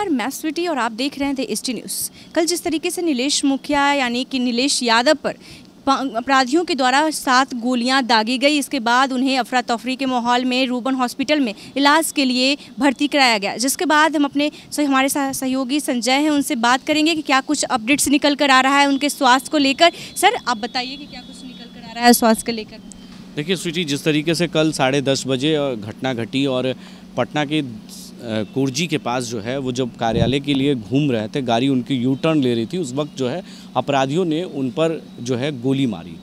नमस्कार मैं स्वीटी और आप देख रहे थे एसटी न्यूज़ कल जिस तरीके से नीलेश मुखिया यानी कि नीलेश यादव पर अपराधियों के द्वारा सात गोलियां दागी गई इसके बाद उन्हें अफरा तफरी के माहौल में रूबन हॉस्पिटल में इलाज के लिए भर्ती कराया गया जिसके बाद हम अपने हमारे सहयोगी संजय हैं उनसे बात करेंगे कि क्या कुछ अपडेट्स निकल कर आ रहा है उनके स्वास्थ्य को लेकर सर आप बताइए कि क्या कुछ निकल कर आ रहा है स्वास्थ्य को लेकर देखिए स्वीटी जिस तरीके से कल साढ़े दस बजे घटना घटी और पटना के कुर्जी के पास जो है वो जब कार्यालय के लिए घूम रहे थे गाड़ी उनकी यू टर्न ले रही थी उस वक्त जो है अपराधियों ने उन पर जो है गोली मारी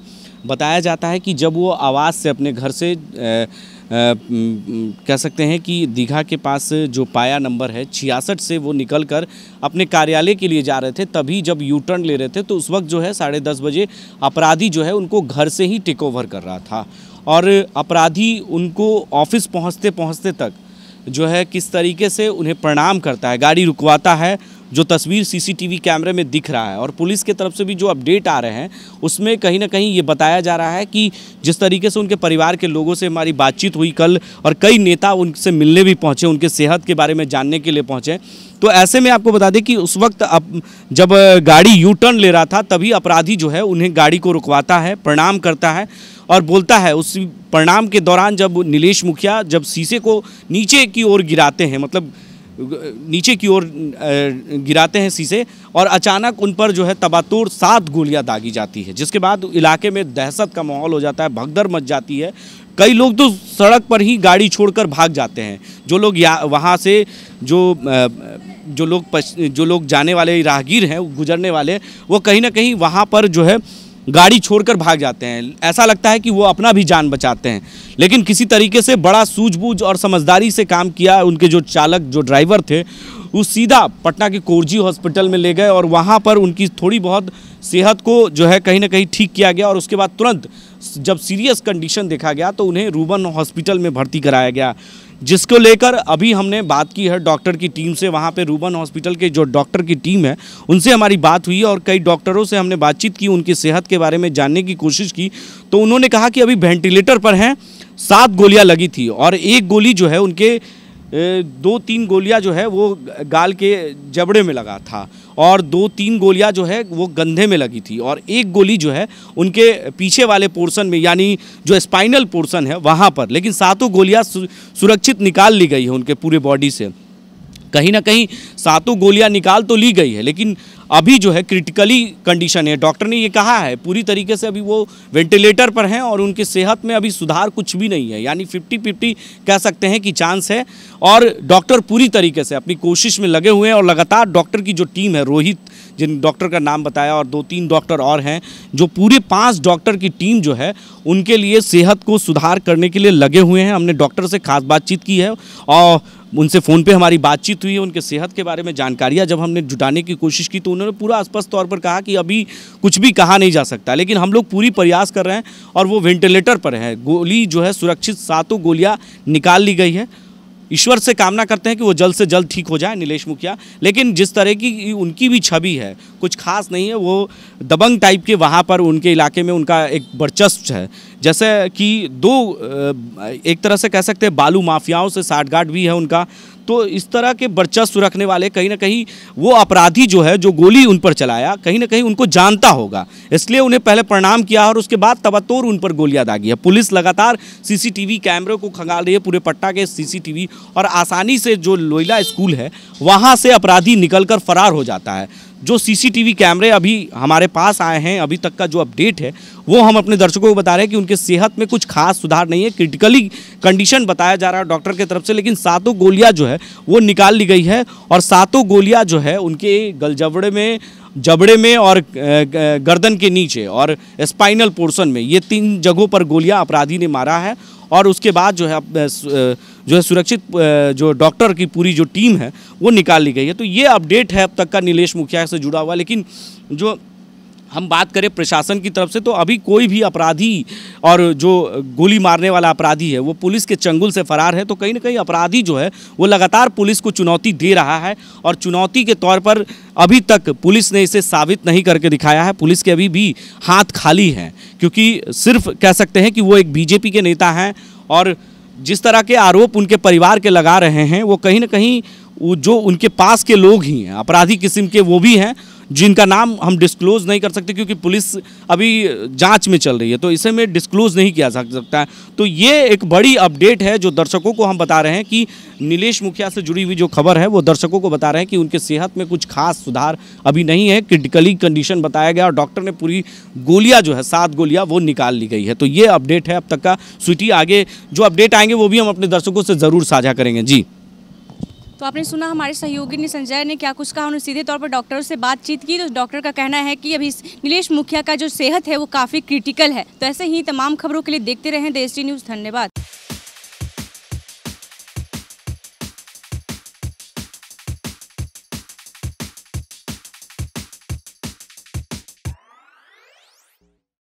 बताया जाता है कि जब वो आवाज़ से अपने घर से ए, कह सकते हैं कि दीघा के पास जो पाया नंबर है छियासठ से वो निकल कर अपने कार्यालय के लिए जा रहे थे तभी जब यू टर्न ले रहे थे तो उस वक्त जो है साढ़े दस बजे अपराधी जो है उनको घर से ही टेक ओवर कर रहा था और अपराधी उनको ऑफिस पहुंचते पहुंचते तक जो है किस तरीके से उन्हें प्रणाम करता है गाड़ी रुकवाता है जो तस्वीर सीसीटीवी कैमरे में दिख रहा है और पुलिस के तरफ से भी जो अपडेट आ रहे हैं उसमें कहीं ना कहीं ये बताया जा रहा है कि जिस तरीके से उनके परिवार के लोगों से हमारी बातचीत हुई कल और कई नेता उनसे मिलने भी पहुंचे उनके सेहत के बारे में जानने के लिए पहुंचे तो ऐसे में आपको बता दें कि उस वक्त अप, जब गाड़ी यू टर्न ले रहा था तभी अपराधी जो है उन्हें गाड़ी को रुकवाता है प्रणाम करता है और बोलता है उस परिणाम के दौरान जब नीलेश मुखिया जब शीशे को नीचे की ओर गिराते हैं मतलब नीचे की ओर गिराते हैं शीशे और अचानक उन पर जो है तबातोड़ सात गोलियां दागी जाती है जिसके बाद इलाके में दहशत का माहौल हो जाता है भगदड़ मच जाती है कई लोग तो सड़क पर ही गाड़ी छोड़कर भाग जाते हैं जो लोग या वहाँ से जो जो लोग जो लोग जाने वाले राहगीर हैं गुजरने वाले वो कहीं ना कहीं वहाँ पर जो है गाड़ी छोड़कर भाग जाते हैं ऐसा लगता है कि वो अपना भी जान बचाते हैं लेकिन किसी तरीके से बड़ा सूझबूझ और समझदारी से काम किया उनके जो चालक जो ड्राइवर थे वो सीधा पटना के कोरजी हॉस्पिटल में ले गए और वहाँ पर उनकी थोड़ी बहुत सेहत को जो है कहीं ना कहीं ठीक किया गया और उसके बाद तुरंत जब सीरियस कंडीशन देखा गया तो उन्हें रूबन हॉस्पिटल में भर्ती कराया गया जिसको लेकर अभी हमने बात की है डॉक्टर की टीम से वहाँ पे रूबन हॉस्पिटल के जो डॉक्टर की टीम है उनसे हमारी बात हुई और कई डॉक्टरों से हमने बातचीत की उनकी सेहत के बारे में जानने की कोशिश की तो उन्होंने कहा कि अभी वेंटिलेटर पर हैं सात गोलियां लगी थी और एक गोली जो है उनके दो तीन गोलियां जो है वो गाल के जबड़े में लगा था और दो तीन गोलियां जो है वो गंधे में लगी थी और एक गोली जो है उनके पीछे वाले पोर्शन में यानी जो स्पाइनल पोर्शन है वहाँ पर लेकिन सातों गोलियां सुरक्षित निकाल ली गई है उनके पूरे बॉडी से कहीं ना कहीं सातों गोलियां निकाल तो ली गई है लेकिन अभी जो है क्रिटिकली कंडीशन है डॉक्टर ने ये कहा है पूरी तरीके से अभी वो वेंटिलेटर पर हैं और उनकी सेहत में अभी सुधार कुछ भी नहीं है यानी फिफ्टी फिफ्टी कह सकते हैं कि चांस है और डॉक्टर पूरी तरीके से अपनी कोशिश में लगे हुए हैं और लगातार डॉक्टर की जो टीम है रोहित जिन डॉक्टर का नाम बताया और दो तीन डॉक्टर और हैं जो पूरे पाँच डॉक्टर की टीम जो है उनके लिए सेहत को सुधार करने के लिए लगे हुए हैं हमने डॉक्टर से खास बातचीत की है और उनसे फ़ोन पे हमारी बातचीत हुई उनके सेहत के बारे में जानकारियाँ जब हमने जुटाने की कोशिश की तो उन्होंने पूरा स्पष्ट तौर पर कहा कि अभी कुछ भी कहा नहीं जा सकता लेकिन हम लोग पूरी प्रयास कर रहे हैं और वो वेंटिलेटर पर हैं गोली जो है सुरक्षित सातों गोलियाँ निकाल ली गई है ईश्वर से कामना करते हैं कि वो जल्द से जल्द ठीक हो जाए नीलेश मुखिया लेकिन जिस तरह की उनकी भी छवि है कुछ खास नहीं है वो दबंग टाइप के वहाँ पर उनके इलाके में उनका एक वर्चस्व है जैसे कि दो एक तरह से कह सकते हैं बालू माफियाओं से साठगांठ भी है उनका तो इस तरह के वर्चस्व रखने वाले कहीं ना कहीं वो अपराधी जो है जो गोली उन पर चलाया कहीं ना कहीं उनको जानता होगा इसलिए उन्हें पहले प्रणाम किया और उसके बाद तबतोर उन पर गोलियां दागी है पुलिस लगातार सीसीटीवी कैमरे को खंगाल रही है पूरे पट्टा के सीसीटीवी और आसानी से जो लोयला स्कूल है वहाँ से अपराधी निकल फरार हो जाता है जो सीसीटीवी कैमरे अभी हमारे पास आए हैं अभी तक का जो अपडेट है वो हम अपने दर्शकों को बता रहे हैं कि उनके सेहत में कुछ खास सुधार नहीं है क्रिटिकली कंडीशन बताया जा रहा है डॉक्टर की तरफ से लेकिन सातों गोलियाँ जो है वो निकाल ली गई है और सातों गोलियाँ जो है उनके गलजबड़े में जबड़े में और गर्दन के नीचे और स्पाइनल पोर्शन में ये तीन जगहों पर गोलियां अपराधी ने मारा है और उसके बाद जो है जो है सुरक्षित जो डॉक्टर की पूरी जो टीम है वो निकाल ली गई है तो ये अपडेट है अब तक का नीलेश मुखिया से जुड़ा हुआ लेकिन जो हम बात करें प्रशासन की तरफ से तो अभी कोई भी अपराधी और जो गोली मारने वाला अपराधी है वो पुलिस के चंगुल से फरार है तो कहीं ना कहीं अपराधी जो है वो लगातार पुलिस को चुनौती दे रहा है और चुनौती के तौर पर अभी तक पुलिस ने इसे साबित नहीं करके दिखाया है पुलिस के अभी भी हाथ खाली हैं क्योंकि सिर्फ कह सकते हैं कि वो एक बीजेपी के नेता हैं और जिस तरह के आरोप उनके परिवार के लगा रहे हैं वो कहीं ना कहीं जो उनके पास के लोग ही हैं अपराधी किस्म के वो भी हैं जिनका नाम हम डिस्क्लोज नहीं कर सकते क्योंकि पुलिस अभी जांच में चल रही है तो इसे में डिस्क्लोज नहीं किया जा सकता है तो ये एक बड़ी अपडेट है जो दर्शकों को हम बता रहे हैं कि नीलेष मुखिया से जुड़ी हुई जो खबर है वो दर्शकों को बता रहे हैं कि उनके सेहत में कुछ खास सुधार अभी नहीं है क्रिटिकली कंडीशन बताया गया और डॉक्टर ने पूरी गोलियाँ जो है सात गोलियाँ वो निकाल ली गई है तो ये अपडेट है अब तक का स्वीटी आगे जो अपडेट आएंगे वो भी हम अपने दर्शकों से ज़रूर साझा करेंगे जी तो आपने सुना हमारे सहयोगी ने संजय ने क्या कुछ कहा उन्होंने सीधे तौर पर डॉक्टरों से बातचीत की तो डॉक्टर का कहना है कि अभी नीलेश मुखिया का जो सेहत है वो काफ़ी क्रिटिकल है तो ऐसे ही तमाम खबरों के लिए देखते रहें देश न्यूज़ धन्यवाद